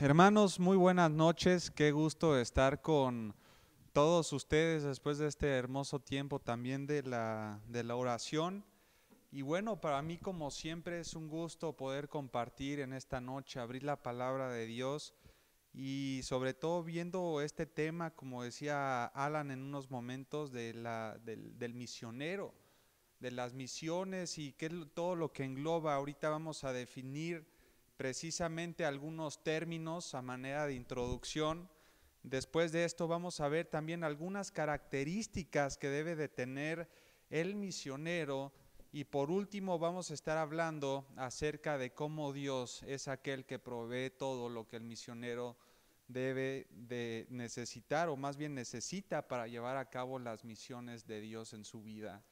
Hermanos, muy buenas noches. Qué gusto estar con todos ustedes después de este hermoso tiempo también de la, de la oración. Y bueno, para mí como siempre es un gusto poder compartir en esta noche, abrir la palabra de Dios y sobre todo viendo este tema, como decía Alan en unos momentos, del, misionero, de las misiones y que todo lo que engloba. Ahorita vamos a definir precisamente algunos términos a manera de introducción. Después de esto vamos a ver también algunas características que debe de tener el misionero y por último vamos a estar hablando acerca de cómo Dios es aquel que provee todo lo que el misionero debe de necesitar o más bien necesita para llevar a cabo las misiones de Dios en su vida.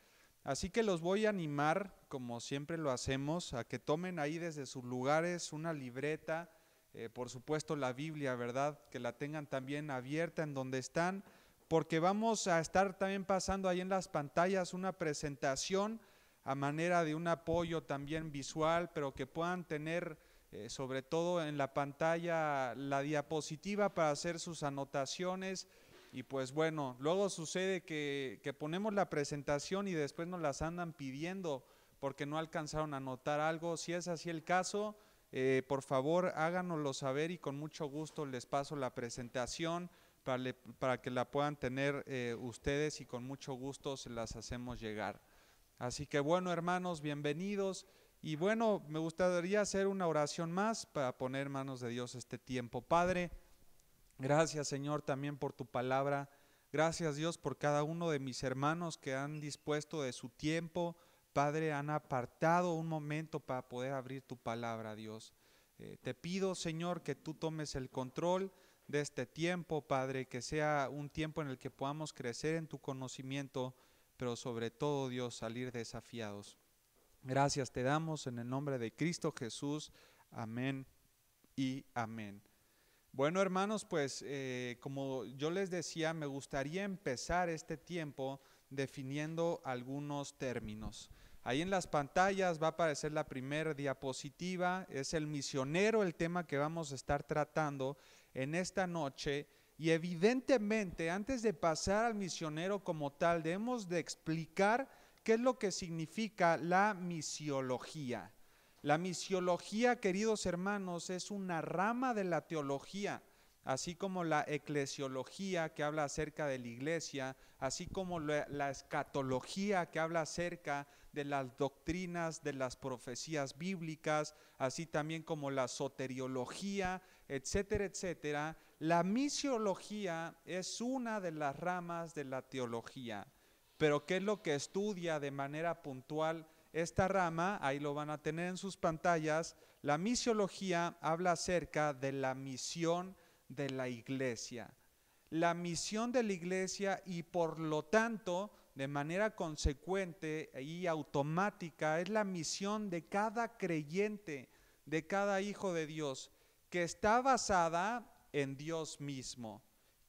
Así que los voy a animar, como siempre lo hacemos, a que tomen ahí desde sus lugares una libreta, eh, por supuesto la Biblia, ¿verdad? Que la tengan también abierta en donde están, porque vamos a estar también pasando ahí en las pantallas una presentación a manera de un apoyo también visual, pero que puedan tener eh, sobre todo en la pantalla la diapositiva para hacer sus anotaciones y pues bueno, luego sucede que, ponemos la presentación y después nos las andan pidiendo porque no alcanzaron a notar algo. Si es así el caso, eh, por favor háganoslo saber y con mucho gusto les paso la presentación para, que la puedan tener eh, ustedes y con mucho gusto se las hacemos llegar. Así que bueno, hermanos, bienvenidos. Y bueno, me gustaría hacer una oración más para poner manos de Dios este tiempo. Padre, Gracias Señor también por tu palabra. Gracias Dios por cada uno de mis hermanos que han dispuesto de su tiempo. Padre, han apartado un momento para poder abrir tu palabra, Dios. Eh, te pido, Señor, que tú tomes el control de este tiempo, Padre, que sea un tiempo en el que podamos crecer en tu conocimiento, pero sobre todo, Dios, salir desafiados. Gracias te damos en el nombre de Cristo Jesús. Amén y amén. Bueno, hermanos, pues eh, como yo les decía, me gustaría empezar este tiempo definiendo algunos términos. Ahí en las pantallas va a aparecer la primera diapositiva, es el misionero el tema que vamos a estar tratando en esta noche. Y evidentemente, antes de pasar al misionero como tal, debemos de explicar qué es lo que significa la misiología. La misiología, queridos hermanos, es una rama de la teología, así como la eclesiología que habla acerca de la iglesia, así como la, escatología que habla acerca de las doctrinas, de las profecías bíblicas, así también como la soteriología, etcétera, etcétera. La misiología es una de las ramas de la teología, pero ¿qué es lo que estudia de manera puntual? Esta rama, ahí lo van a tener en sus pantallas, la misiología habla acerca de la misión de la iglesia. La misión de la iglesia y por lo tanto, de manera consecuente y automática, es la misión de cada creyente, de cada hijo de Dios, que está basada en Dios mismo,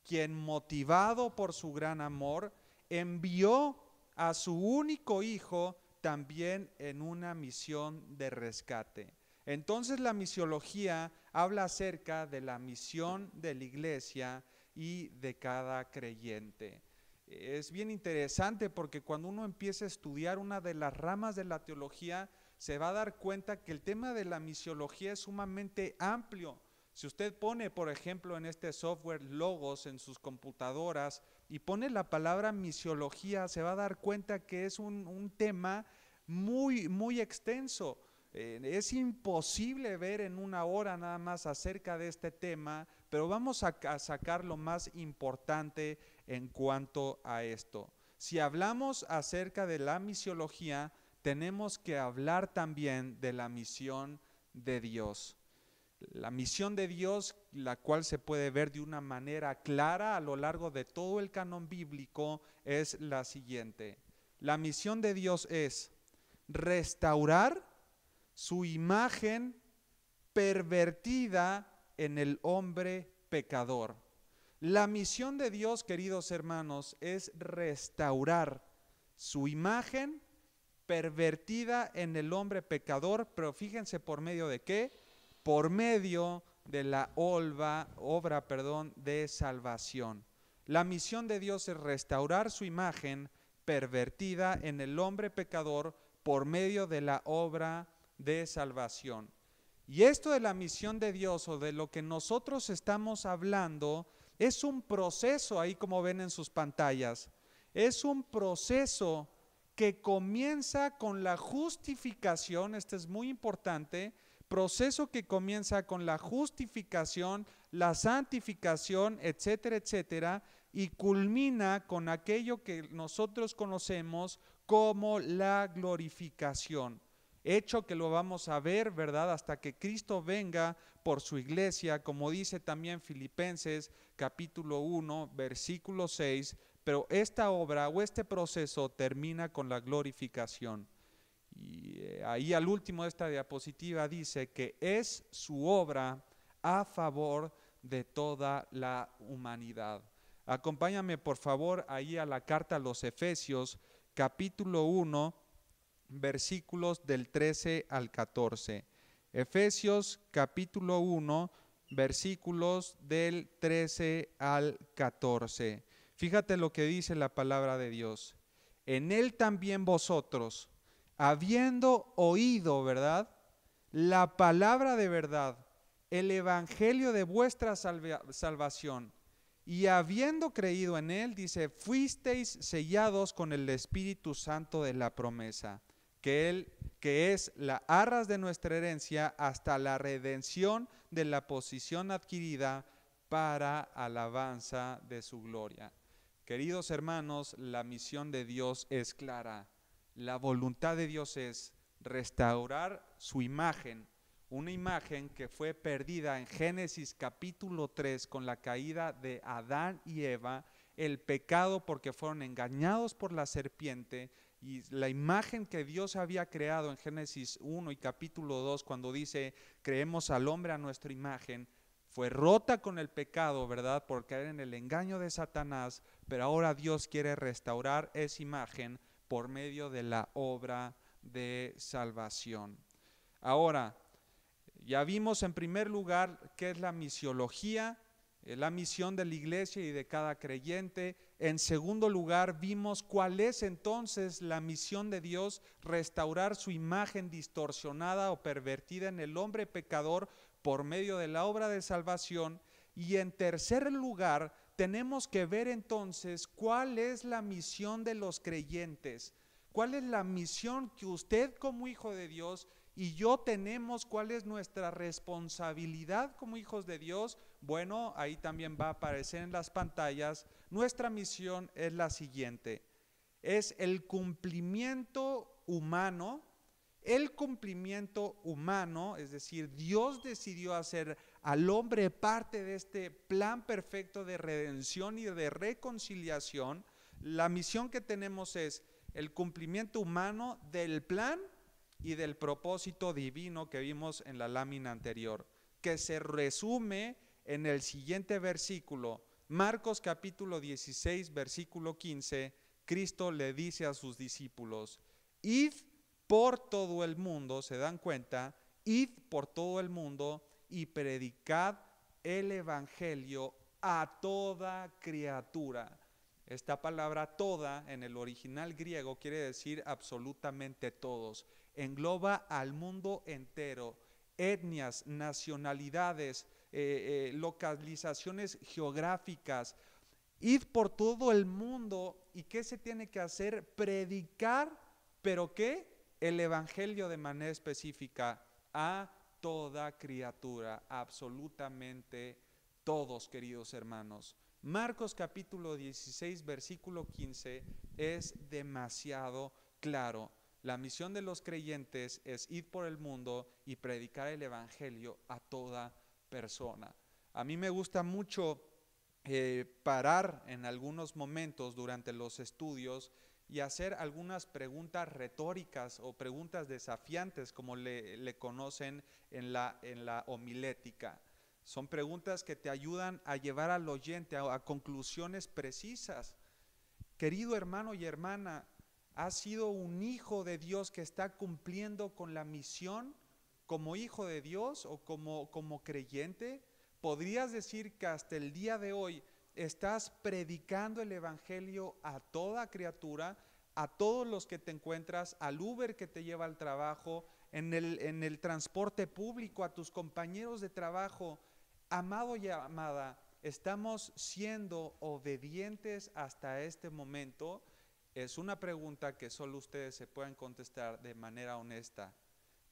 quien motivado por su gran amor, envió a su único hijo, también en una misión de rescate. Entonces la misiología habla acerca de la misión de la iglesia y de cada creyente. Es bien interesante porque cuando uno empieza a estudiar una de las ramas de la teología, se va a dar cuenta que el tema de la misiología es sumamente amplio si usted pone, por ejemplo, en este software logos en sus computadoras y pone la palabra misiología, se va a dar cuenta que es un, tema muy, muy extenso. Eh, es imposible ver en una hora nada más acerca de este tema, pero vamos a sacar lo más importante en cuanto a esto. Si hablamos acerca de la misiología, tenemos que hablar también de la misión de Dios la misión de Dios, la cual se puede ver de una manera clara a lo largo de todo el canon bíblico, es la siguiente. La misión de Dios es restaurar su imagen pervertida en el hombre pecador. La misión de Dios, queridos hermanos, es restaurar su imagen pervertida en el hombre pecador, pero fíjense por medio de qué? por medio de la obra perdón, de salvación. La misión de Dios es restaurar su imagen pervertida en el hombre pecador por medio de la obra de salvación. Y esto de la misión de Dios o de lo que nosotros estamos hablando es un proceso, ahí como ven en sus pantallas, es un proceso que comienza con la justificación, este es muy importante, proceso que comienza con la justificación, la santificación, etcétera, etcétera, y culmina con aquello que nosotros conocemos como la glorificación. Hecho que lo vamos a ver, ¿verdad? Hasta que Cristo venga por su iglesia, como dice también Filipenses capítulo 1, versículo 6, pero esta obra o este proceso termina con la glorificación. Y eh, ahí al último de esta diapositiva dice que es su obra a favor de toda la humanidad. Acompáñame por favor ahí a la carta a los Efesios capítulo 1 versículos del 13 al 14. Efesios capítulo 1 versículos del 13 al 14. Fíjate lo que dice la palabra de Dios. En él también vosotros, habiendo oído, ¿verdad? La palabra de verdad, el evangelio de vuestra salvación, y habiendo creído en él, dice, fuisteis sellados con el Espíritu Santo de la promesa, que él que es la arras de nuestra herencia hasta la redención de la posición adquirida para alabanza de su gloria. Queridos hermanos, la misión de Dios es clara la voluntad de Dios es restaurar su imagen, una imagen que fue perdida en Génesis capítulo 3 con la caída de Adán y Eva, el pecado porque fueron engañados por la serpiente y la imagen que Dios había creado en Génesis 1 y capítulo 2 cuando dice, creemos al hombre a nuestra imagen, fue rota con el pecado, ¿verdad? Por caer en el engaño de Satanás, pero ahora Dios quiere restaurar esa imagen por medio de la obra de salvación. Ahora, ya vimos en primer lugar qué es la misiología, eh, la misión de la iglesia y de cada creyente. En segundo lugar, vimos cuál es entonces la misión de Dios, restaurar su imagen distorsionada o pervertida en el hombre pecador por medio de la obra de salvación. Y en tercer lugar, tenemos que ver entonces cuál es la misión de los creyentes, cuál es la misión que usted como hijo de Dios y yo tenemos, cuál es nuestra responsabilidad como hijos de Dios. Bueno, ahí también va a aparecer en las pantallas. Nuestra misión es la siguiente, es el cumplimiento humano, el cumplimiento humano, es decir, Dios decidió hacer al hombre parte de este plan perfecto de redención y de reconciliación, la misión que tenemos es el cumplimiento humano del plan y del propósito divino que vimos en la lámina anterior, que se resume en el siguiente versículo, Marcos capítulo 16, versículo 15, Cristo le dice a sus discípulos, id por todo el mundo, se dan cuenta, id por todo el mundo y predicad el Evangelio a toda criatura. Esta palabra toda en el original griego quiere decir absolutamente todos. Engloba al mundo entero, etnias, nacionalidades, eh, eh, localizaciones geográficas. Id por todo el mundo y ¿qué se tiene que hacer? Predicar, pero ¿qué? El Evangelio de manera específica a toda criatura, absolutamente todos, queridos hermanos. Marcos capítulo 16, versículo 15 es demasiado claro. La misión de los creyentes es ir por el mundo y predicar el Evangelio a toda persona. A mí me gusta mucho eh, parar en algunos momentos durante los estudios y hacer algunas preguntas retóricas o preguntas desafiantes, como le, conocen en la, en la homilética. Son preguntas que te ayudan a llevar al oyente a, conclusiones precisas. Querido hermano y hermana, ¿has sido un hijo de Dios que está cumpliendo con la misión como hijo de Dios o como, como creyente? ¿Podrías decir que hasta el día de hoy estás predicando el Evangelio a toda criatura, a todos los que te encuentras, al Uber que te lleva al trabajo, en el, en el transporte público, a tus compañeros de trabajo. Amado y amada, estamos siendo obedientes hasta este momento. Es una pregunta que solo ustedes se pueden contestar de manera honesta.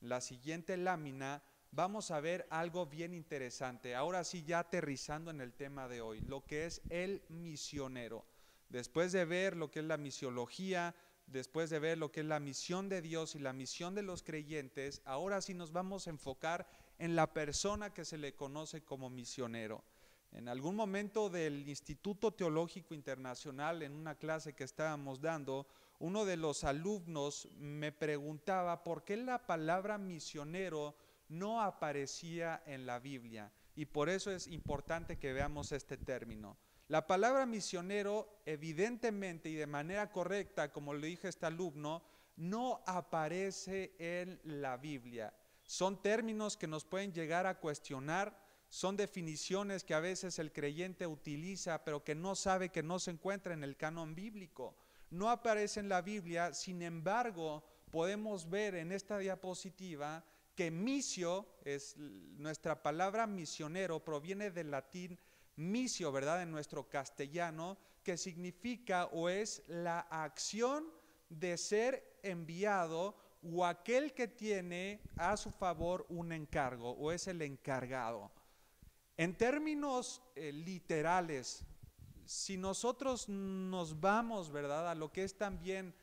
La siguiente lámina vamos a ver algo bien interesante. Ahora sí, ya aterrizando en el tema de hoy, lo que es el misionero. Después de ver lo que es la misiología, después de ver lo que es la misión de Dios y la misión de los creyentes, ahora sí nos vamos a enfocar en la persona que se le conoce como misionero. En algún momento del Instituto Teológico Internacional, en una clase que estábamos dando, uno de los alumnos me preguntaba por qué la palabra misionero no aparecía en la Biblia y por eso es importante que veamos este término. La palabra misionero, evidentemente y de manera correcta, como le dije este alumno, no aparece en la Biblia. Son términos que nos pueden llegar a cuestionar, son definiciones que a veces el creyente utiliza, pero que no sabe que no se encuentra en el canon bíblico. No aparece en la Biblia, sin embargo, podemos ver en esta diapositiva que misio es nuestra palabra misionero proviene del latín misio, ¿verdad? En nuestro castellano, que significa o es la acción de ser enviado o aquel que tiene a su favor un encargo o es el encargado. En términos eh, literales, si nosotros nos vamos, ¿verdad? A lo que es también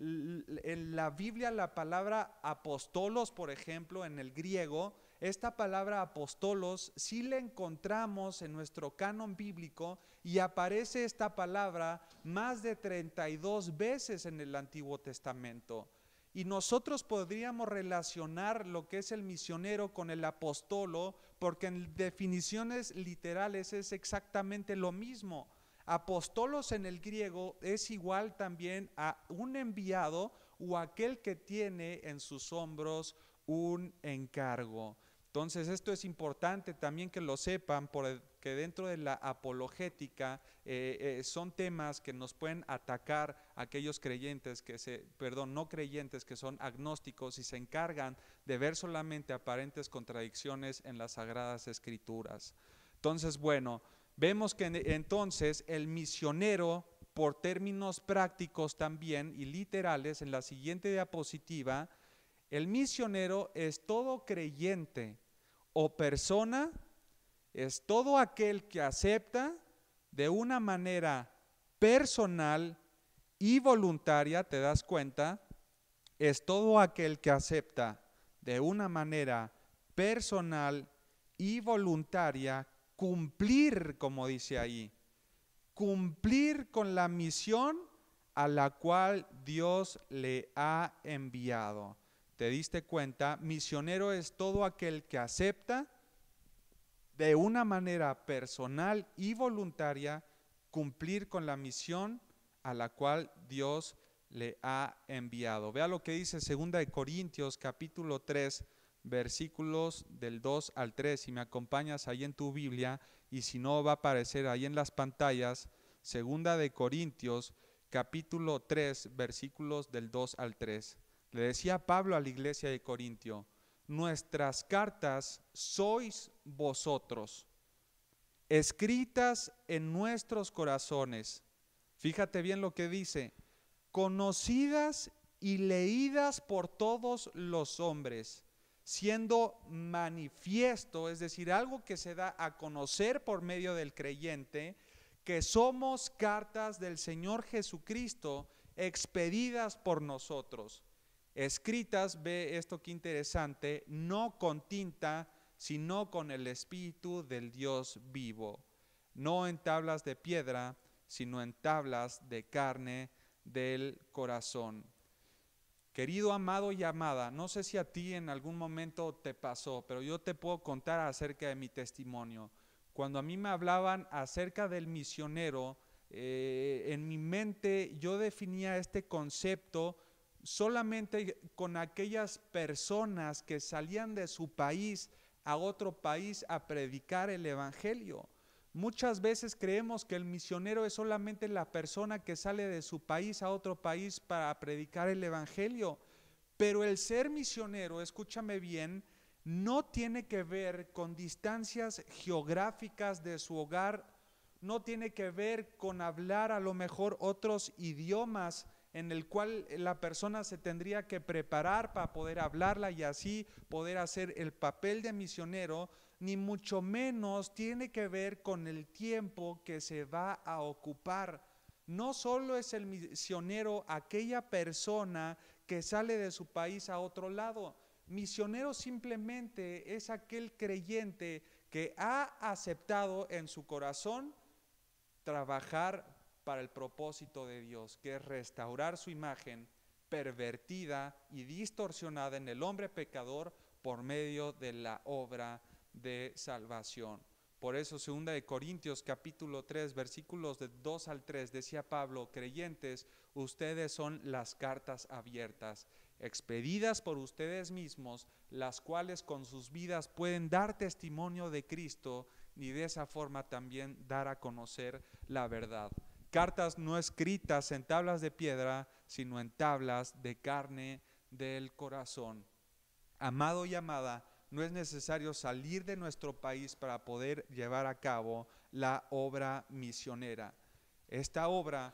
en la Biblia la palabra apóstolos, por ejemplo, en el griego, esta palabra apóstolos sí la encontramos en nuestro canon bíblico y aparece esta palabra más de 32 veces en el Antiguo Testamento. Y nosotros podríamos relacionar lo que es el misionero con el apóstolo, porque en definiciones literales es exactamente lo mismo. Apostolos en el griego es igual también a un enviado o aquel que tiene en sus hombros un encargo. Entonces esto es importante también que lo sepan porque dentro de la apologética eh, eh, son temas que nos pueden atacar aquellos creyentes que se, perdón, no creyentes que son agnósticos y se encargan de ver solamente aparentes contradicciones en las sagradas escrituras. Entonces, bueno, Vemos que entonces el misionero, por términos prácticos también y literales, en la siguiente diapositiva, el misionero es todo creyente o persona, es todo aquel que acepta de una manera personal y voluntaria, te das cuenta, es todo aquel que acepta de una manera personal y voluntaria cumplir, como dice ahí, cumplir con la misión a la cual Dios le ha enviado. ¿Te diste cuenta? Misionero es todo aquel que acepta de una manera personal y voluntaria cumplir con la misión a la cual Dios le ha enviado. Vea lo que dice de Corintios capítulo 3, versículos del 2 al 3. Si me acompañas ahí en tu Biblia y si no va a aparecer ahí en las pantallas, segunda de Corintios capítulo 3 versículos del 2 al 3. Le decía Pablo a la iglesia de Corintio, nuestras cartas sois vosotros, escritas en nuestros corazones. Fíjate bien lo que dice, conocidas y leídas por todos los hombres siendo manifiesto, es decir, algo que se da a conocer por medio del creyente, que somos cartas del Señor Jesucristo expedidas por nosotros. Escritas, ve esto qué interesante, no con tinta, sino con el Espíritu del Dios vivo, no en tablas de piedra, sino en tablas de carne del corazón. Querido amado y amada, no sé si a ti en algún momento te pasó, pero yo te puedo contar acerca de mi testimonio. Cuando a mí me hablaban acerca del misionero, eh, en mi mente yo definía este concepto solamente con aquellas personas que salían de su país a otro país a predicar el Evangelio. Muchas veces creemos que el misionero es solamente la persona que sale de su país a otro país para predicar el Evangelio, pero el ser misionero, escúchame bien, no tiene que ver con distancias geográficas de su hogar, no tiene que ver con hablar a lo mejor otros idiomas en el cual la persona se tendría que preparar para poder hablarla y así poder hacer el papel de misionero, ni mucho menos tiene que ver con el tiempo que se va a ocupar. No solo es el misionero aquella persona que sale de su país a otro lado. Misionero simplemente es aquel creyente que ha aceptado en su corazón trabajar para el propósito de Dios, que es restaurar su imagen pervertida y distorsionada en el hombre pecador por medio de la obra de salvación. Por eso, segunda de Corintios capítulo 3, versículos de 2 al 3, decía Pablo, creyentes, ustedes son las cartas abiertas, expedidas por ustedes mismos, las cuales con sus vidas pueden dar testimonio de Cristo y de esa forma también dar a conocer la verdad. Cartas no escritas en tablas de piedra, sino en tablas de carne del corazón. Amado y amada, no es necesario salir de nuestro país para poder llevar a cabo la obra misionera. Esta obra,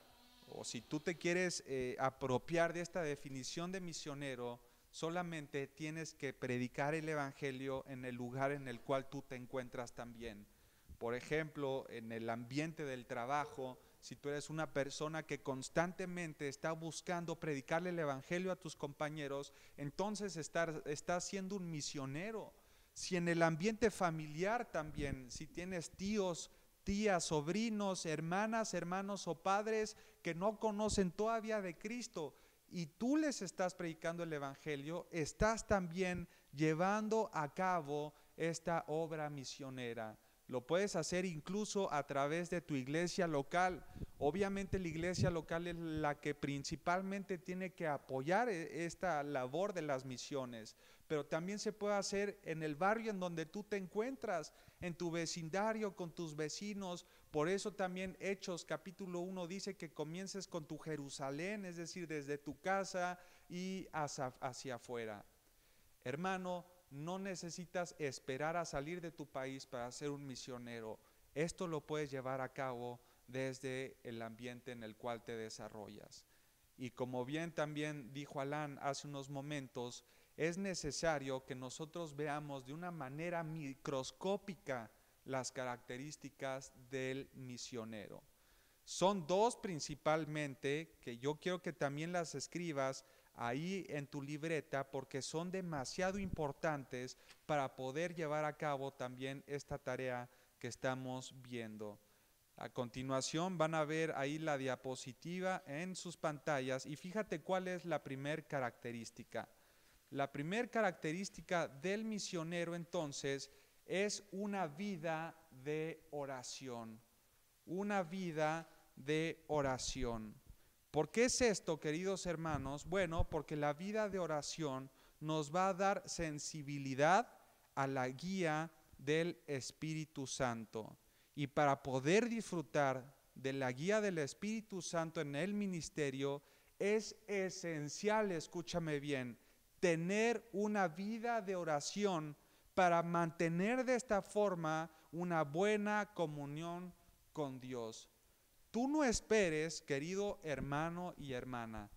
o si tú te quieres eh, apropiar de esta definición de misionero, solamente tienes que predicar el Evangelio en el lugar en el cual tú te encuentras también. Por ejemplo, en el ambiente del trabajo, si tú eres una persona que constantemente está buscando predicarle el Evangelio a tus compañeros, entonces estás, siendo un misionero. Si en el ambiente familiar también, si tienes tíos, tías, sobrinos, hermanas, hermanos o padres que no conocen todavía de Cristo y tú les estás predicando el Evangelio, estás también llevando a cabo esta obra misionera. Lo puedes hacer incluso a través de tu iglesia local. Obviamente la iglesia local es la que principalmente tiene que apoyar eh, esta labor de las misiones, pero también se puede hacer en el barrio en donde tú te encuentras, en tu vecindario, con tus vecinos. Por eso también Hechos capítulo 1 dice que comiences con tu Jerusalén, es decir, desde tu casa y hacia, hacia afuera. Hermano, no necesitas esperar a salir de tu país para ser un misionero. Esto lo puedes llevar a cabo desde el ambiente en el cual te desarrollas. Y como bien también dijo Alán hace unos momentos, es necesario que nosotros veamos de una manera microscópica las características del misionero. Son dos principalmente que yo quiero que también las escribas ahí en tu libreta porque son demasiado importantes para poder llevar a cabo también esta tarea que estamos viendo. A continuación van a ver ahí la diapositiva en sus pantallas y fíjate cuál es la primer característica. La primer característica del misionero entonces es una vida de oración, una vida de oración. ¿Por qué es esto, queridos hermanos? Bueno, porque la vida de oración nos va a dar sensibilidad a la guía del Espíritu Santo. Y para poder disfrutar de la guía del Espíritu Santo en el ministerio, es esencial, escúchame bien, tener una vida de oración para mantener de esta forma una buena comunión con Dios. Tú no esperes, querido hermano y hermana,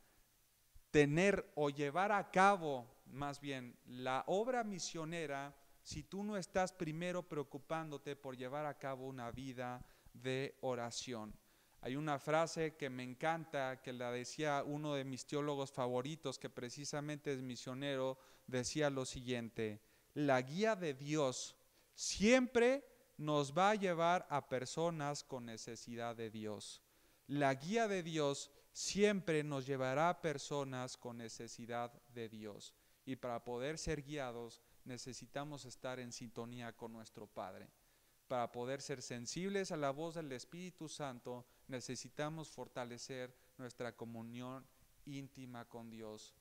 tener o llevar a cabo más bien la obra misionera si tú no estás primero preocupándote por llevar a cabo una vida de oración. Hay una frase que me encanta, que la decía uno de mis teólogos favoritos, que precisamente es misionero, decía lo siguiente, la guía de Dios siempre nos va a llevar a personas con necesidad de Dios. La guía de Dios siempre nos llevará a personas con necesidad de Dios. Y para poder ser guiados necesitamos estar en sintonía con nuestro Padre. Para poder ser sensibles a la voz del Espíritu Santo necesitamos fortalecer nuestra comunión íntima con Dios.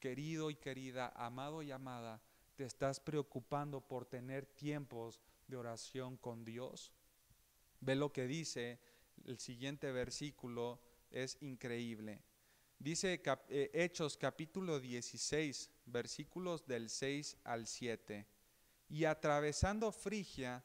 Querido y querida, amado y amada, te estás preocupando por tener tiempos de oración con Dios. Ve lo que dice el siguiente versículo, es increíble. Dice eh, Hechos capítulo 16, versículos del 6 al 7. Y atravesando Frigia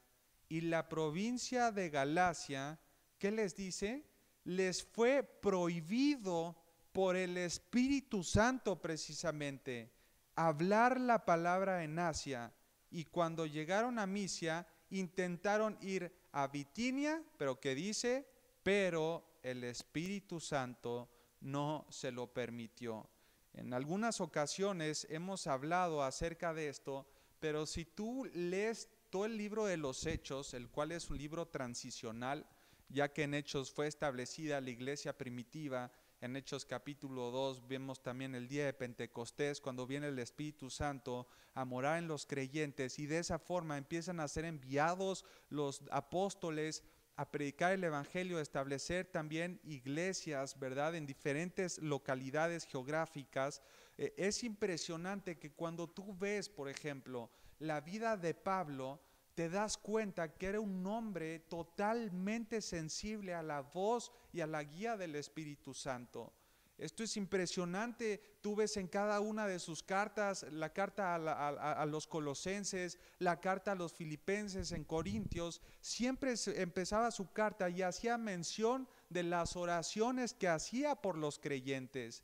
y la provincia de Galacia, ¿qué les dice? Les fue prohibido por el Espíritu Santo precisamente hablar la palabra en Asia y cuando llegaron a Misia, intentaron ir a Bitinia, pero que dice, pero el Espíritu Santo no se lo permitió. En algunas ocasiones hemos hablado acerca de esto, pero si tú lees todo el libro de los Hechos, el cual es un libro transicional, ya que en Hechos fue establecida la iglesia primitiva, en Hechos capítulo 2 vemos también el día de Pentecostés, cuando viene el Espíritu Santo a morar en los creyentes y de esa forma empiezan a ser enviados los apóstoles a predicar el Evangelio, a establecer también iglesias, ¿verdad?, en diferentes localidades geográficas. Eh, es impresionante que cuando tú ves, por ejemplo, la vida de Pablo, te das cuenta que era un hombre totalmente sensible a la voz y a la guía del Espíritu Santo. Esto es impresionante. Tú ves en cada una de sus cartas, la carta a, a, los colosenses, la carta a los filipenses en Corintios, siempre empezaba su carta y hacía mención de las oraciones que hacía por los creyentes.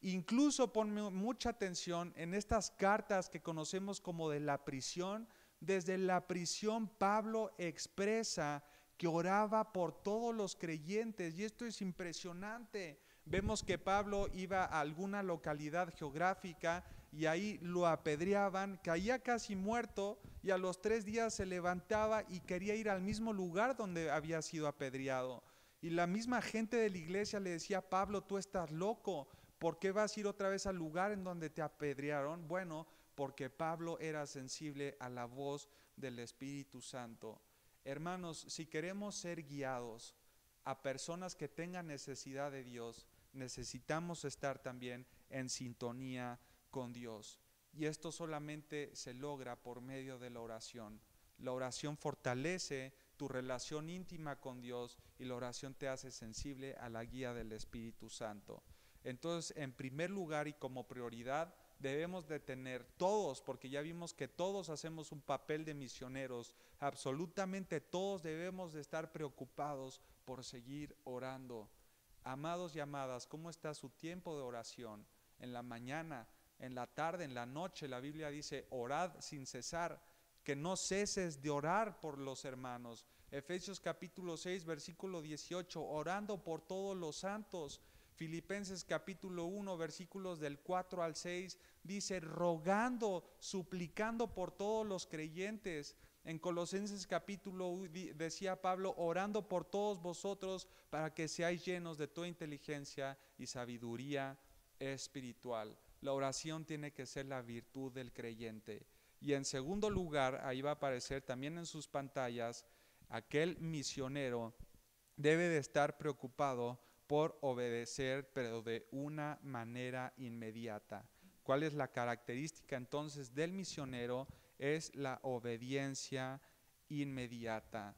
Incluso ponme mucha atención en estas cartas que conocemos como de la prisión, desde la prisión Pablo expresa que oraba por todos los creyentes y esto es impresionante. Vemos que Pablo iba a alguna localidad geográfica y ahí lo apedreaban, caía casi muerto y a los tres días se levantaba y quería ir al mismo lugar donde había sido apedreado. Y la misma gente de la iglesia le decía, Pablo, tú estás loco, ¿por qué vas a ir otra vez al lugar en donde te apedrearon? Bueno, porque Pablo era sensible a la voz del Espíritu Santo. Hermanos, si queremos ser guiados a personas que tengan necesidad de Dios, necesitamos estar también en sintonía con Dios. Y esto solamente se logra por medio de la oración. La oración fortalece tu relación íntima con Dios y la oración te hace sensible a la guía del Espíritu Santo. Entonces, en primer lugar y como prioridad, debemos de tener todos, porque ya vimos que todos hacemos un papel de misioneros, absolutamente todos debemos de estar preocupados por seguir orando. Amados y amadas, ¿cómo está su tiempo de oración? En la mañana, en la tarde, en la noche, la Biblia dice, orad sin cesar, que no ceses de orar por los hermanos. Efesios capítulo 6, versículo 18, orando por todos los santos Filipenses capítulo 1, versículos del 4 al 6, dice, rogando, suplicando por todos los creyentes. En Colosenses capítulo decía Pablo, orando por todos vosotros para que seáis llenos de toda inteligencia y sabiduría espiritual. La oración tiene que ser la virtud del creyente. Y en segundo lugar, ahí va a aparecer también en sus pantallas, aquel misionero debe de estar preocupado por obedecer, pero de una manera inmediata. ¿Cuál es la característica entonces del misionero? Es la obediencia inmediata.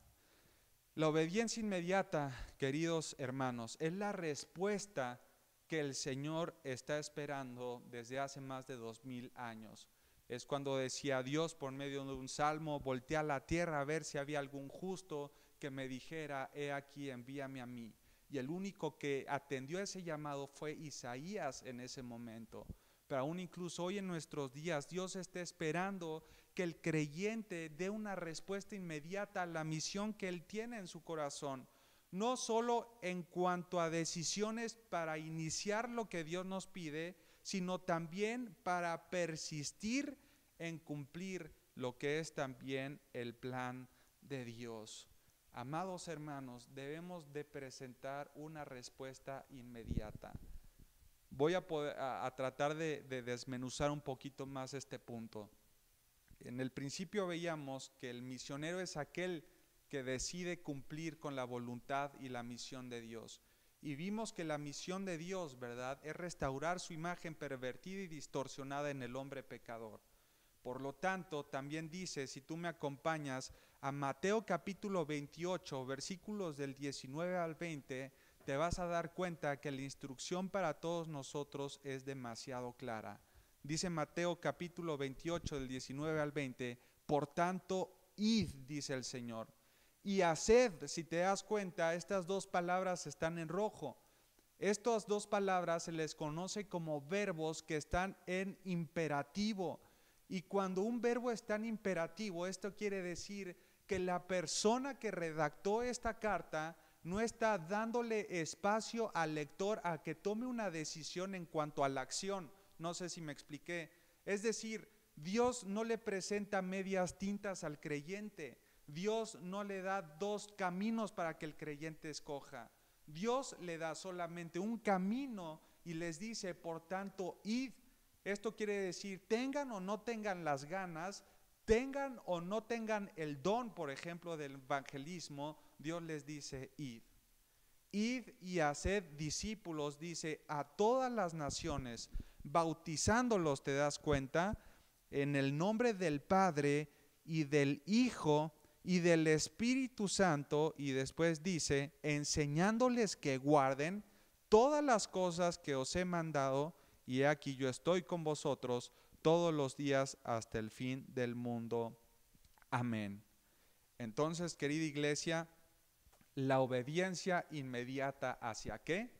La obediencia inmediata, queridos hermanos, es la respuesta que el Señor está esperando desde hace más de dos mil años. Es cuando decía Dios por medio de un salmo, voltea la tierra a ver si había algún justo que me dijera, he aquí, envíame a mí. Y el único que atendió a ese llamado fue Isaías en ese momento. Pero aún incluso hoy en nuestros días, Dios está esperando que el creyente dé una respuesta inmediata a la misión que él tiene en su corazón. No solo en cuanto a decisiones para iniciar lo que Dios nos pide, sino también para persistir en cumplir lo que es también el plan de Dios. Amados hermanos, debemos de presentar una respuesta inmediata. Voy a, tratar de, de desmenuzar un poquito más este punto. En el principio veíamos que el misionero es aquel que decide cumplir con la voluntad y la misión de Dios. Y vimos que la misión de Dios, ¿verdad?, es restaurar su imagen pervertida y distorsionada en el hombre pecador. Por lo tanto, también dice, si tú me acompañas a Mateo capítulo 28, versículos del 19 al 20, te vas a dar cuenta que la instrucción para todos nosotros es demasiado clara. Dice Mateo capítulo 28 del 19 al 20, por tanto, id, dice el Señor. Y haced, si te das cuenta, estas dos palabras están en rojo. Estas dos palabras se les conoce como verbos que están en imperativo. Y cuando un verbo es tan imperativo, esto quiere decir que la persona que redactó esta carta no está dándole espacio al lector a que tome una decisión en cuanto a la acción. No sé si me expliqué. Es decir, Dios no le presenta medias tintas al creyente. Dios no le da dos caminos para que el creyente escoja. Dios le da solamente un camino y les dice, por tanto, id esto quiere decir, tengan o no tengan las ganas, tengan o no tengan el don, por ejemplo, del evangelismo, Dios les dice, id. Id y haced discípulos, dice, a todas las naciones, bautizándolos, te das cuenta, en el nombre del Padre y del Hijo y del Espíritu Santo, y después dice, enseñándoles que guarden todas las cosas que os he mandado, y aquí yo estoy con vosotros todos los días hasta el fin del mundo. Amén. Entonces, querida iglesia, la obediencia inmediata hacia qué?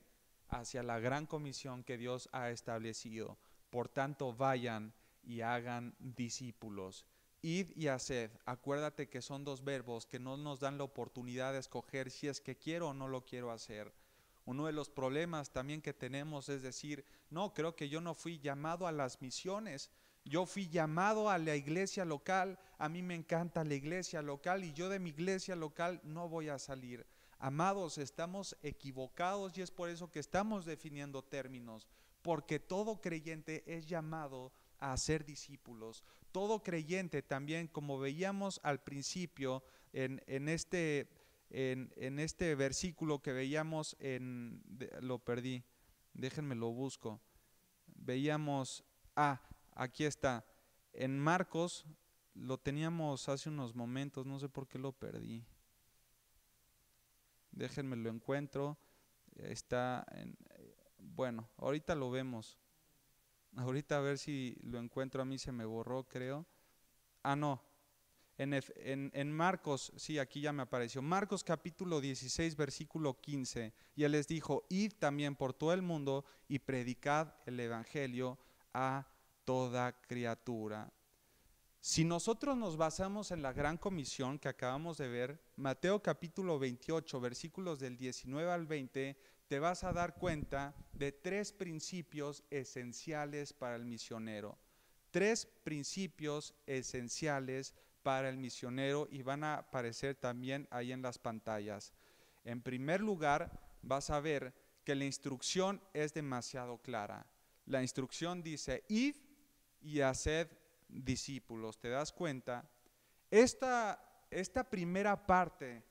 Hacia la gran comisión que Dios ha establecido. Por tanto, vayan y hagan discípulos. Id y haced. Acuérdate que son dos verbos que no nos dan la oportunidad de escoger si es que quiero o no lo quiero hacer. Uno de los problemas también que tenemos es decir, no, creo que yo no fui llamado a las misiones, yo fui llamado a la iglesia local, a mí me encanta la iglesia local y yo de mi iglesia local no voy a salir. Amados, estamos equivocados y es por eso que estamos definiendo términos, porque todo creyente es llamado a ser discípulos. Todo creyente también, como veíamos al principio en, en este en, este versículo que veíamos en... lo perdí, déjenme lo busco. Veíamos, ah, aquí está, en Marcos, lo teníamos hace unos momentos, no sé por qué lo perdí. Déjenme lo encuentro. Está bueno, ahorita lo vemos. Ahorita a ver si lo encuentro, a mí se me borró, creo. Ah, no, en, Marcos, sí, aquí ya me apareció, Marcos capítulo 16, versículo 15, y él les dijo, id también por todo el mundo y predicad el Evangelio a toda criatura. Si nosotros nos basamos en la gran comisión que acabamos de ver, Mateo capítulo 28, versículos del 19 al 20, te vas a dar cuenta de tres principios esenciales para el misionero. Tres principios esenciales el misionero y van a aparecer también ahí en las pantallas. En primer lugar, vas a ver que la instrucción es demasiado clara. La instrucción dice, id y haced discípulos. ¿Te das cuenta? Esta, esta primera parte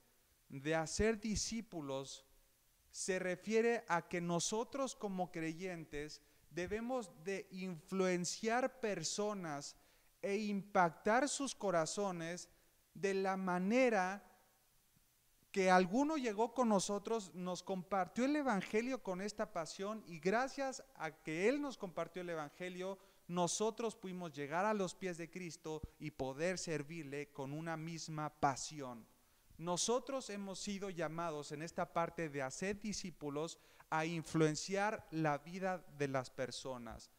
de hacer discípulos se refiere a que nosotros como creyentes debemos de influenciar personas e impactar sus corazones de la manera que alguno llegó con nosotros, nos compartió el Evangelio con esta pasión y gracias a que Él nos compartió el Evangelio, nosotros pudimos llegar a los pies de Cristo y poder servirle con una misma pasión. Nosotros hemos sido llamados en esta parte de hacer discípulos a influenciar la vida de las personas.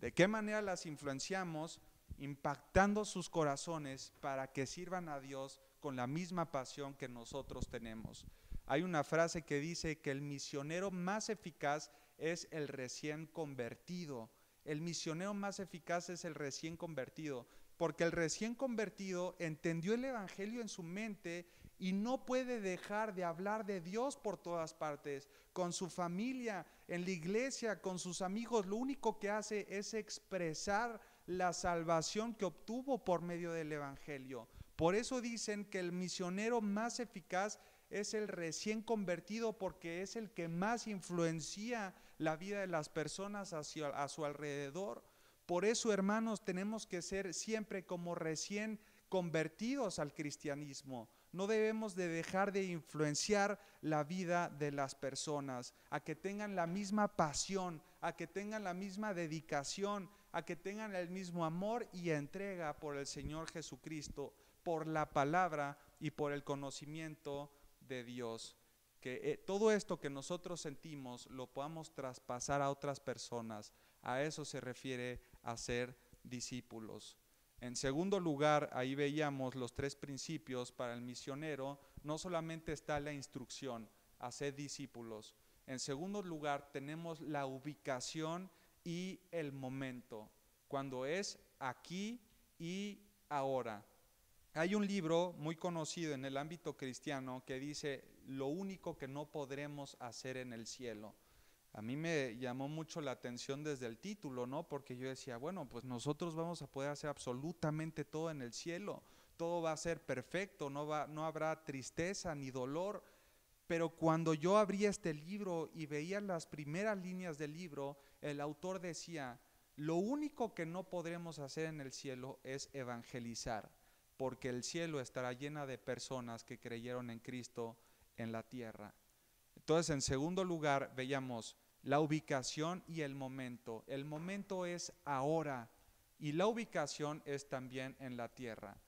¿De qué manera las influenciamos? impactando sus corazones para que sirvan a Dios con la misma pasión que nosotros tenemos. Hay una frase que dice que el misionero más eficaz es el recién convertido. El misionero más eficaz es el recién convertido, porque el recién convertido entendió el Evangelio en su mente y no puede dejar de hablar de Dios por todas partes, con su familia, en la iglesia, con sus amigos. Lo único que hace es expresar la salvación que obtuvo por medio del Evangelio. Por eso dicen que el misionero más eficaz es el recién convertido porque es el que más influencia la vida de las personas a su alrededor. Por eso, hermanos, tenemos que ser siempre como recién convertidos al cristianismo. No debemos de dejar de influenciar la vida de las personas, a que tengan la misma pasión, a que tengan la misma dedicación, a que tengan el mismo amor y entrega por el Señor Jesucristo, por la palabra y por el conocimiento de Dios. Que eh, todo esto que nosotros sentimos lo podamos traspasar a otras personas. A eso se refiere a ser discípulos. En segundo lugar, ahí veíamos los tres principios para el misionero. No solamente está la instrucción, ser discípulos. En segundo lugar, tenemos la ubicación y el momento, cuando es aquí y ahora. Hay un libro muy conocido en el ámbito cristiano que dice, lo único que no podremos hacer en el cielo. A mí me llamó mucho la atención desde el título, ¿no? Porque yo decía, bueno, pues nosotros vamos a poder hacer absolutamente todo en el cielo. Todo va a ser perfecto, no, va, no habrá tristeza ni dolor. Pero cuando yo abría este libro y veía las primeras líneas del libro, el autor decía, lo único que no podremos hacer en el cielo es evangelizar, porque el cielo estará llena de personas que creyeron en Cristo en la tierra. Entonces, en segundo lugar, veíamos la ubicación y el momento. El momento es ahora y la ubicación es también en la tierra.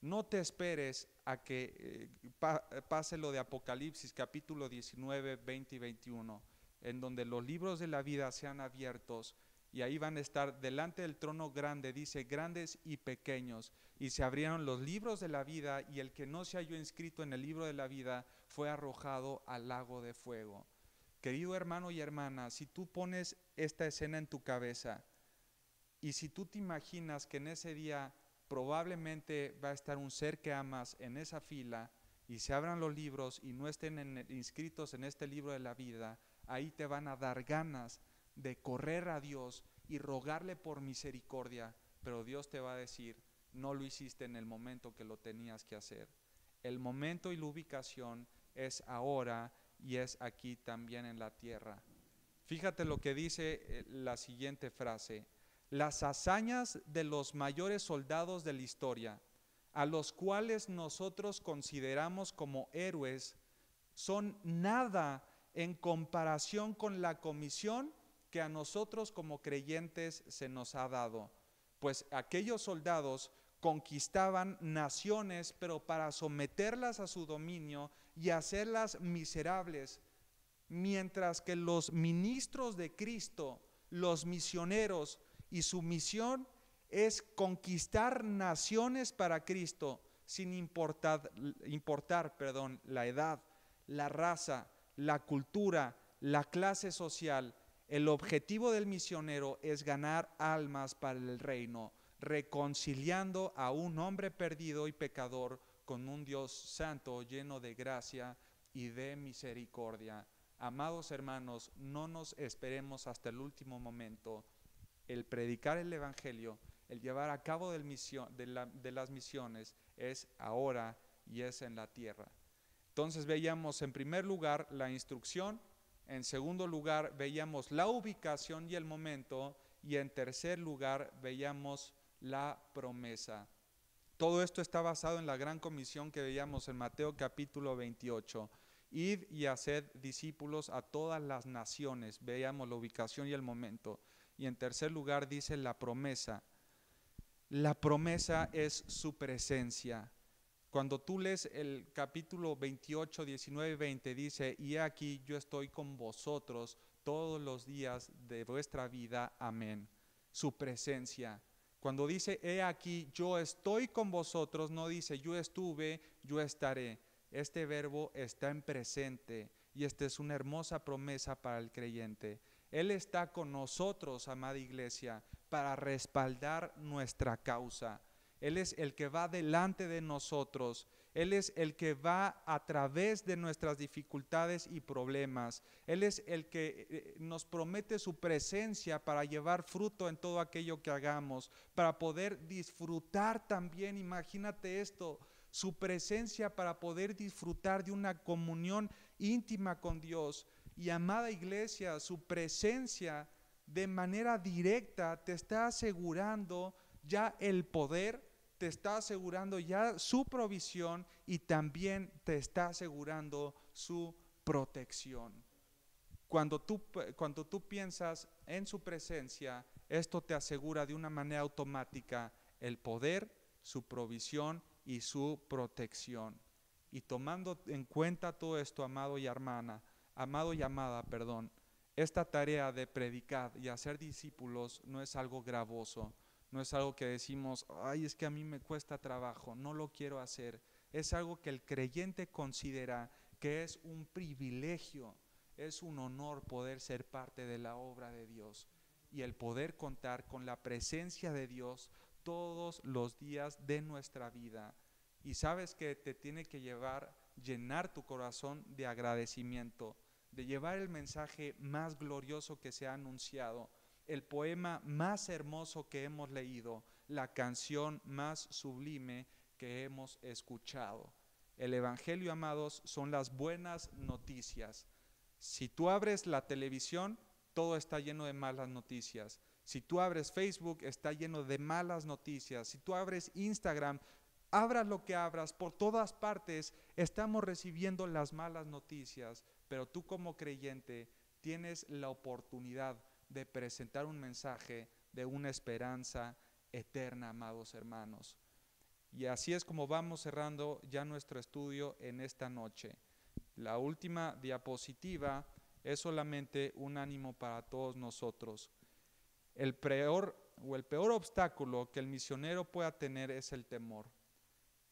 No te esperes a que eh, pase lo de Apocalipsis capítulo 19, 20 y 21 en donde los libros de la vida sean abiertos y ahí van a estar delante del trono grande, dice, grandes y pequeños. Y se abrieron los libros de la vida y el que no se halló inscrito en el libro de la vida fue arrojado al lago de fuego. Querido hermano y hermana, si tú pones esta escena en tu cabeza y si tú te imaginas que en ese día probablemente va a estar un ser que amas en esa fila y se abran los libros y no estén inscritos en este libro de la vida, ahí te van a dar ganas de correr a Dios y rogarle por misericordia, pero Dios te va a decir, no lo hiciste en el momento que lo tenías que hacer. El momento y la ubicación es ahora y es aquí también en la tierra. Fíjate lo que dice eh, la siguiente frase. Las hazañas de los mayores soldados de la historia, a los cuales nosotros consideramos como héroes, son nada en comparación con la comisión que a nosotros como creyentes se nos ha dado. Pues aquellos soldados conquistaban naciones, pero para someterlas a su dominio y hacerlas miserables, mientras que los ministros de Cristo, los misioneros y su misión es conquistar naciones para Cristo, sin importar, importar perdón, la edad, la raza, la cultura, la clase social, el objetivo del misionero es ganar almas para el reino, reconciliando a un hombre perdido y pecador con un Dios santo lleno de gracia y de misericordia. Amados hermanos, no nos esperemos hasta el último momento. El predicar el Evangelio, el llevar a cabo del de las misiones, es ahora y es en la tierra. Entonces veíamos en primer lugar la instrucción, en segundo lugar veíamos la ubicación y el momento, y en tercer lugar veíamos la promesa. Todo esto está basado en la gran comisión que veíamos en Mateo capítulo 28. Id y haced discípulos a todas las naciones. Veíamos la ubicación y el momento. Y en tercer lugar dice la promesa. La promesa es su presencia. Cuando tú lees el capítulo 28, 19 20, dice, y aquí yo estoy con vosotros todos los días de vuestra vida, amén. Su presencia. Cuando dice, he aquí, yo estoy con vosotros, no dice, yo estuve, yo estaré. Este verbo está en presente y esta es una hermosa promesa para el creyente. Él está con nosotros, amada iglesia, para respaldar nuestra causa. Él es el que va delante de nosotros. Él es el que va a través de nuestras dificultades y problemas. Él es el que eh, nos promete su presencia para llevar fruto en todo aquello que hagamos, para poder disfrutar también, imagínate esto, su presencia para poder disfrutar de una comunión íntima con Dios. Y amada iglesia, su presencia de manera directa te está asegurando ya el poder te está asegurando ya su provisión y también te está asegurando su protección. Cuando tú, cuando tú piensas en su presencia, esto te asegura de una manera automática el poder, su provisión y su protección. Y tomando en cuenta todo esto, amado y hermana, amado y amada, perdón, esta tarea de predicar y hacer discípulos no es algo gravoso, no es algo que decimos, ay, es que a mí me cuesta trabajo, no lo quiero hacer. Es algo que el creyente considera que es un privilegio, es un honor poder ser parte de la obra de Dios y el poder contar con la presencia de Dios todos los días de nuestra vida. Y sabes que te tiene que llevar, llenar tu corazón de agradecimiento, de llevar el mensaje más glorioso que se ha anunciado el poema más hermoso que hemos leído, la canción más sublime que hemos escuchado. El Evangelio, amados, son las buenas noticias. Si tú abres la televisión, todo está lleno de malas noticias. Si tú abres Facebook, está lleno de malas noticias. Si tú abres Instagram, abras lo que abras, por todas partes estamos recibiendo las malas noticias, pero tú como creyente tienes la oportunidad de presentar un mensaje de una esperanza eterna, amados hermanos. Y así es como vamos cerrando ya nuestro estudio en esta noche. La última diapositiva es solamente un ánimo para todos nosotros. El peor o el peor obstáculo que el misionero pueda tener es el temor.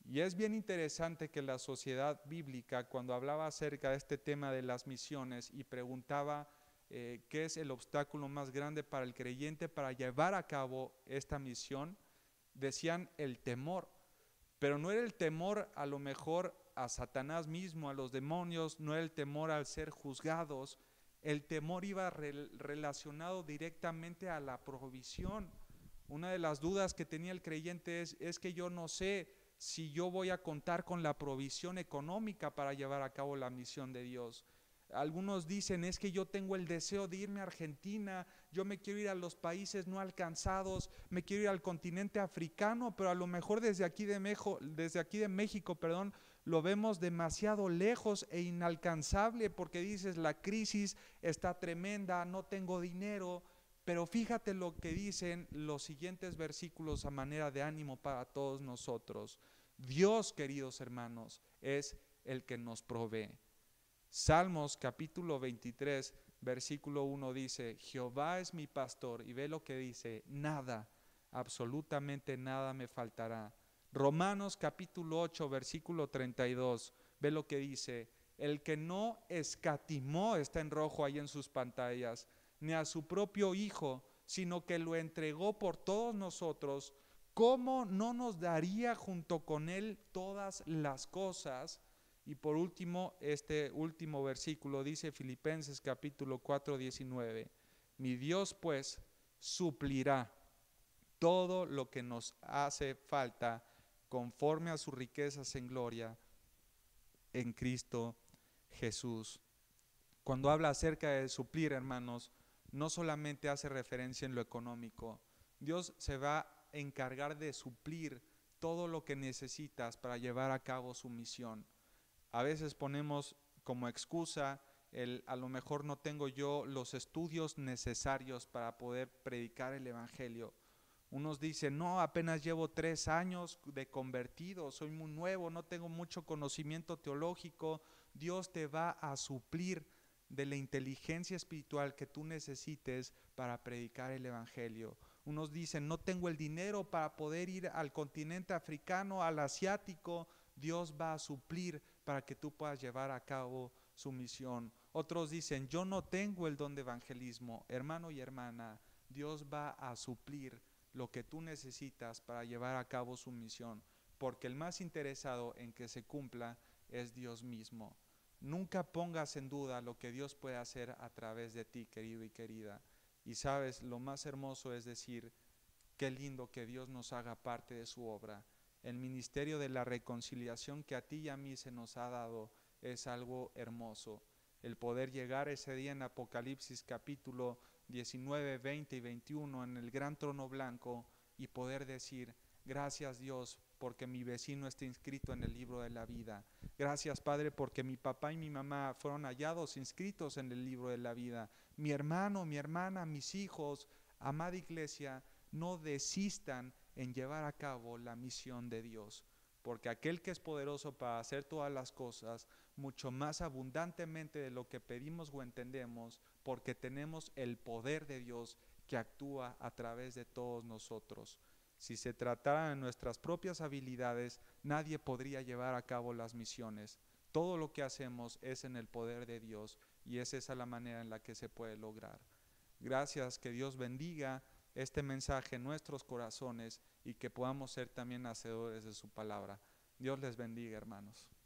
Y es bien interesante que la sociedad bíblica, cuando hablaba acerca de este tema de las misiones y preguntaba eh, que es el obstáculo más grande para el creyente para llevar a cabo esta misión, decían el temor, pero no era el temor a lo mejor a Satanás mismo, a los demonios, no era el temor al ser juzgados, el temor iba relacionado directamente a la provisión. Una de las dudas que tenía el creyente es, es que yo no sé si yo voy a contar con la provisión económica para llevar a cabo la misión de Dios. Algunos dicen, es que yo tengo el deseo de irme a Argentina, yo me quiero ir a los países no alcanzados, me quiero ir al continente africano, pero a lo mejor desde aquí de, desde aquí de México perdón, lo vemos demasiado lejos e inalcanzable porque dices, la crisis está tremenda, no tengo dinero, pero fíjate lo que dicen los siguientes versículos a manera de ánimo para todos nosotros. Dios, queridos hermanos, es el que nos provee. Salmos capítulo 23, versículo 1 dice, Jehová es mi pastor y ve lo que dice, nada, absolutamente nada me faltará. Romanos capítulo 8, versículo 32, ve lo que dice, el que no escatimó, está en rojo ahí en sus pantallas, ni a su propio Hijo, sino que lo entregó por todos nosotros, ¿cómo no nos daría junto con Él todas las cosas? Y por último, este último versículo dice Filipenses capítulo 4, 19, mi Dios pues suplirá todo lo que nos hace falta conforme a sus riquezas en gloria en Cristo Jesús. Cuando habla acerca de suplir, hermanos, no solamente hace referencia en lo económico. Dios se va a encargar de suplir todo lo que necesitas para llevar a cabo su misión. A veces ponemos como excusa el a lo mejor no tengo yo los estudios necesarios para poder predicar el Evangelio. Unos dicen, no, apenas llevo tres años de convertido, soy muy nuevo, no tengo mucho conocimiento teológico, Dios te va a suplir de la inteligencia espiritual que tú necesites para predicar el Evangelio. Unos dicen, no tengo el dinero para poder ir al continente africano, al asiático, Dios va a suplir para que tú puedas llevar a cabo su misión. Otros dicen, yo no tengo el don de evangelismo. Hermano y hermana, Dios va a suplir lo que tú necesitas para llevar a cabo su misión, porque el más interesado en que se cumpla es Dios mismo. Nunca pongas en duda lo que Dios puede hacer a través de ti, querido y querida. Y sabes, lo más hermoso es decir, qué lindo que Dios nos haga parte de su obra el ministerio de la reconciliación que a ti y a mí se nos ha dado es algo hermoso. El poder llegar ese día en Apocalipsis capítulo 19, 20 y 21 en el gran trono blanco y poder decir, gracias Dios porque mi vecino está inscrito en el libro de la vida. Gracias, Padre, porque mi papá y mi mamá fueron hallados inscritos en el libro de la vida. Mi hermano, mi hermana, mis hijos, amada iglesia, no desistan en llevar a cabo la misión de Dios. Porque aquel que es poderoso para hacer todas las cosas, mucho más abundantemente de lo que pedimos o entendemos, porque tenemos el poder de Dios que actúa a través de todos nosotros. Si se tratara de nuestras propias habilidades, nadie podría llevar a cabo las misiones. Todo lo que hacemos es en el poder de Dios y es esa la manera en la que se puede lograr. Gracias, que Dios bendiga este mensaje en nuestros corazones y que podamos ser también hacedores de su palabra. Dios les bendiga, hermanos.